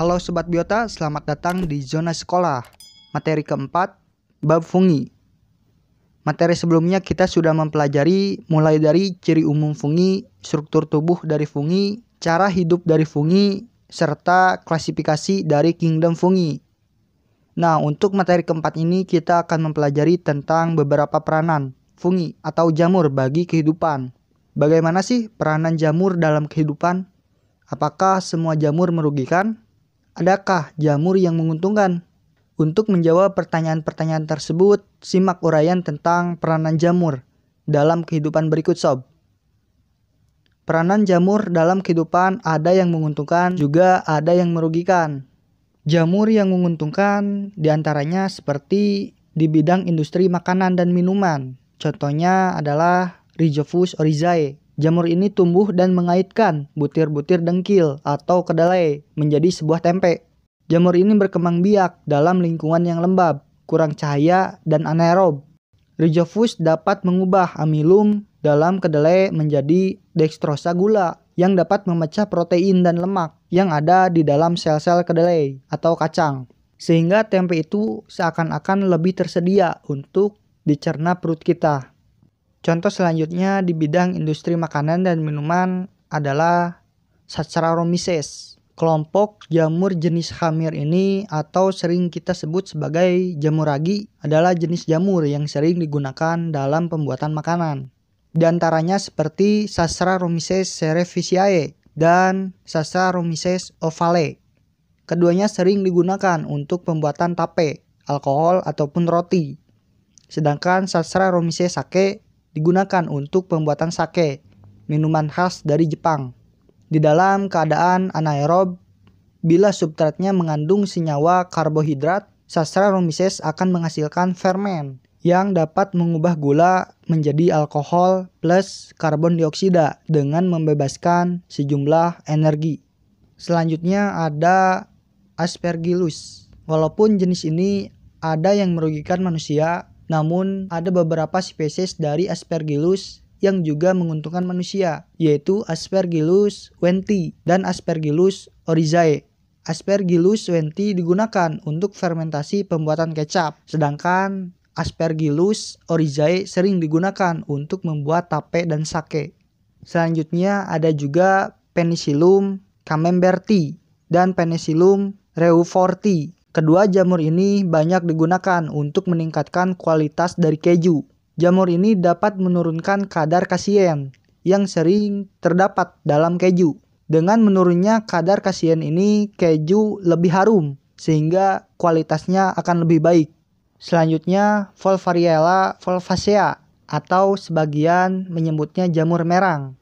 Halo Sobat Biota, selamat datang di Zona Sekolah. Materi keempat, Bab Fungi. Materi sebelumnya kita sudah mempelajari mulai dari ciri umum fungi, struktur tubuh dari fungi, cara hidup dari fungi, serta klasifikasi dari kingdom fungi. Nah, untuk materi keempat ini kita akan mempelajari tentang beberapa peranan fungi atau jamur bagi kehidupan. Bagaimana sih peranan jamur dalam kehidupan? Apakah semua jamur merugikan? Adakah jamur yang menguntungkan? Untuk menjawab pertanyaan-pertanyaan tersebut, simak uraian tentang peranan jamur dalam kehidupan berikut sob. Peranan jamur dalam kehidupan ada yang menguntungkan, juga ada yang merugikan. Jamur yang menguntungkan diantaranya seperti di bidang industri makanan dan minuman. Contohnya adalah Rhizopus oryzae Jamur ini tumbuh dan mengaitkan butir-butir dengkil atau kedelai menjadi sebuah tempe. Jamur ini berkembang biak dalam lingkungan yang lembab, kurang cahaya, dan anaerob. Rhizophus dapat mengubah amilum dalam kedelai menjadi dextrosa gula yang dapat memecah protein dan lemak yang ada di dalam sel-sel kedelai atau kacang. Sehingga tempe itu seakan-akan lebih tersedia untuk dicerna perut kita. Contoh selanjutnya di bidang industri makanan dan minuman adalah Saccharomyces. Kelompok jamur jenis hamir ini atau sering kita sebut sebagai jamur ragi adalah jenis jamur yang sering digunakan dalam pembuatan makanan. Di antaranya seperti Saccharomyces cerevisiae dan Saccharomyces ovale. Keduanya sering digunakan untuk pembuatan tape, alkohol ataupun roti. Sedangkan Saccharomyces sake digunakan untuk pembuatan sake, minuman khas dari Jepang. Di dalam keadaan anaerob, bila substratnya mengandung senyawa karbohidrat, sastra Romises akan menghasilkan fermen yang dapat mengubah gula menjadi alkohol plus karbon dioksida dengan membebaskan sejumlah energi. Selanjutnya ada aspergillus. Walaupun jenis ini ada yang merugikan manusia, namun, ada beberapa spesies dari Aspergillus yang juga menguntungkan manusia, yaitu Aspergillus wenti dan Aspergillus oryzae. Aspergillus wenti digunakan untuk fermentasi pembuatan kecap, sedangkan Aspergillus oryzae sering digunakan untuk membuat tape dan sake. Selanjutnya ada juga Penicillium camemberti dan Penicillium reuforti Kedua, jamur ini banyak digunakan untuk meningkatkan kualitas dari keju. Jamur ini dapat menurunkan kadar kasien yang sering terdapat dalam keju. Dengan menurunnya kadar kasien ini, keju lebih harum sehingga kualitasnya akan lebih baik. Selanjutnya, Volvariella volvacea atau sebagian menyebutnya jamur merang.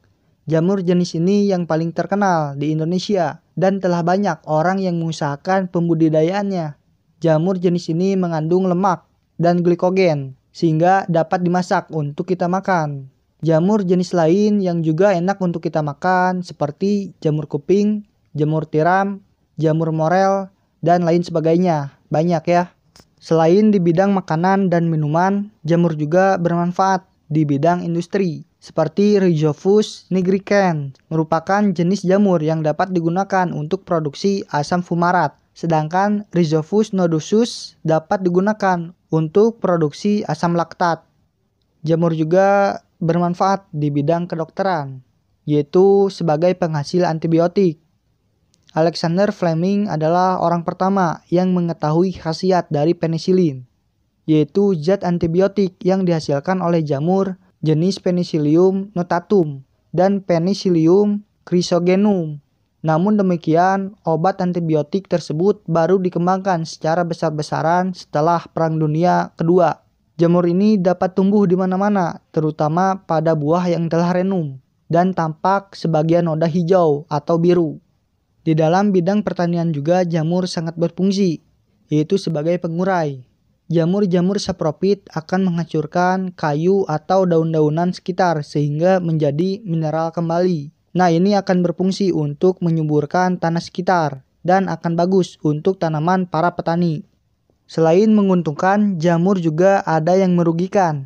Jamur jenis ini yang paling terkenal di Indonesia dan telah banyak orang yang mengusahakan pembudidayaannya. Jamur jenis ini mengandung lemak dan glikogen sehingga dapat dimasak untuk kita makan. Jamur jenis lain yang juga enak untuk kita makan seperti jamur kuping, jamur tiram, jamur morel, dan lain sebagainya. Banyak ya. Selain di bidang makanan dan minuman, jamur juga bermanfaat di bidang industri seperti Rhizopus nigricans merupakan jenis jamur yang dapat digunakan untuk produksi asam fumarat, sedangkan Rhizopus nodosus dapat digunakan untuk produksi asam laktat. Jamur juga bermanfaat di bidang kedokteran, yaitu sebagai penghasil antibiotik. Alexander Fleming adalah orang pertama yang mengetahui khasiat dari penisilin yaitu zat antibiotik yang dihasilkan oleh jamur jenis Penicillium notatum dan Penicillium chrysogenum. Namun demikian, obat antibiotik tersebut baru dikembangkan secara besar-besaran setelah Perang Dunia Kedua. Jamur ini dapat tumbuh di mana-mana, terutama pada buah yang telah renum dan tampak sebagian noda hijau atau biru. Di dalam bidang pertanian juga jamur sangat berfungsi, yaitu sebagai pengurai. Jamur-jamur saprofit akan menghancurkan kayu atau daun-daunan sekitar sehingga menjadi mineral kembali. Nah, ini akan berfungsi untuk menyuburkan tanah sekitar dan akan bagus untuk tanaman para petani. Selain menguntungkan, jamur juga ada yang merugikan.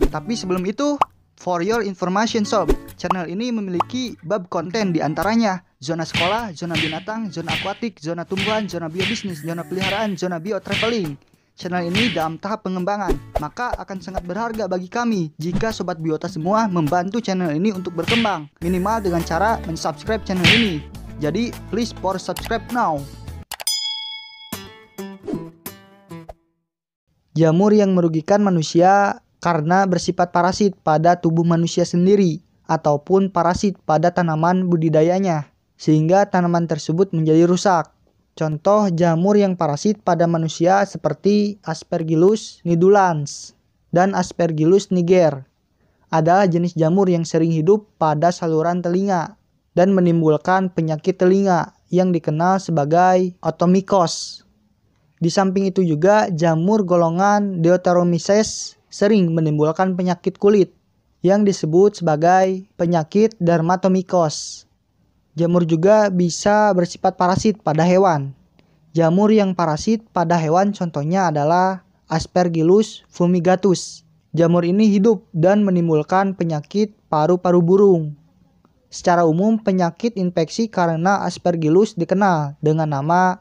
Tapi sebelum itu, for your information sob, channel ini memiliki bab konten diantaranya. antaranya zona sekolah, zona binatang, zona akuatik, zona tumbuhan, zona biobisnis, zona peliharaan, zona bio traveling. Channel ini dalam tahap pengembangan, maka akan sangat berharga bagi kami jika sobat biota semua membantu channel ini untuk berkembang, minimal dengan cara mensubscribe channel ini. Jadi, please for subscribe now. Jamur yang merugikan manusia karena bersifat parasit pada tubuh manusia sendiri ataupun parasit pada tanaman budidayanya sehingga tanaman tersebut menjadi rusak. Contoh jamur yang parasit pada manusia seperti Aspergillus nidulans dan Aspergillus niger adalah jenis jamur yang sering hidup pada saluran telinga dan menimbulkan penyakit telinga yang dikenal sebagai otomikos. Di samping itu juga jamur golongan Deuteromyces sering menimbulkan penyakit kulit yang disebut sebagai penyakit dermatomikos. Jamur juga bisa bersifat parasit pada hewan. Jamur yang parasit pada hewan contohnya adalah Aspergillus fumigatus. Jamur ini hidup dan menimbulkan penyakit paru-paru burung. Secara umum, penyakit infeksi karena Aspergillus dikenal dengan nama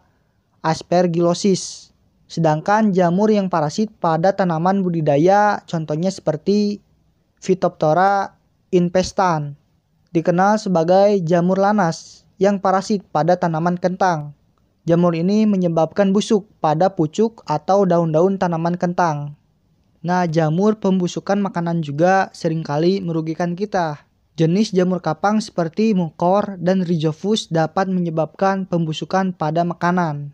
Aspergillosis. Sedangkan jamur yang parasit pada tanaman budidaya contohnya seperti Phytophthora infestans dikenal sebagai jamur lanas yang parasit pada tanaman kentang. Jamur ini menyebabkan busuk pada pucuk atau daun-daun tanaman kentang. Nah, jamur pembusukan makanan juga seringkali merugikan kita. Jenis jamur kapang seperti mukor dan rhizopus dapat menyebabkan pembusukan pada makanan.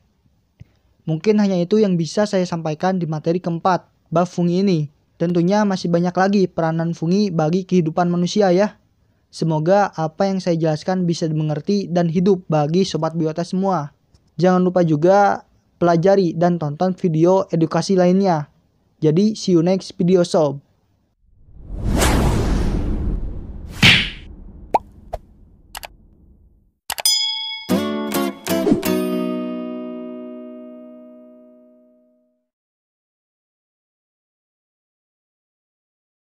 Mungkin hanya itu yang bisa saya sampaikan di materi keempat, bab fungi ini. Tentunya masih banyak lagi peranan fungi bagi kehidupan manusia ya. Semoga apa yang saya jelaskan bisa dimengerti dan hidup bagi sobat biota semua. Jangan lupa juga pelajari dan tonton video edukasi lainnya. Jadi, see you next video sob.